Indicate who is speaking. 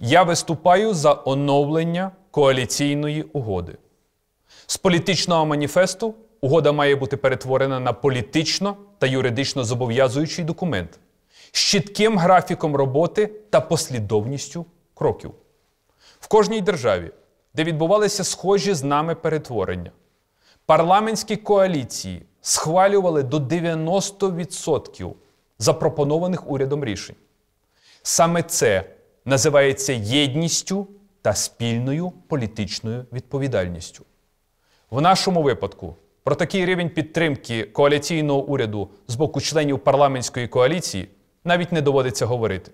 Speaker 1: Я виступаю за оновлення коаліційної угоди. З політичного маніфесту угода має бути перетворена на політично та юридично зобов'язуючий документ з чітким графіком роботи та послідовністю кроків. В кожній державі, де відбувалися схожі з нами перетворення, парламентські коаліції схвалювали до 90% запропонованих урядом рішень. Саме це називається єдністю та спільною політичною відповідальністю. В нашому випадку про такий рівень підтримки коаліційного уряду з боку членів парламентської коаліції навіть не доводиться говорити.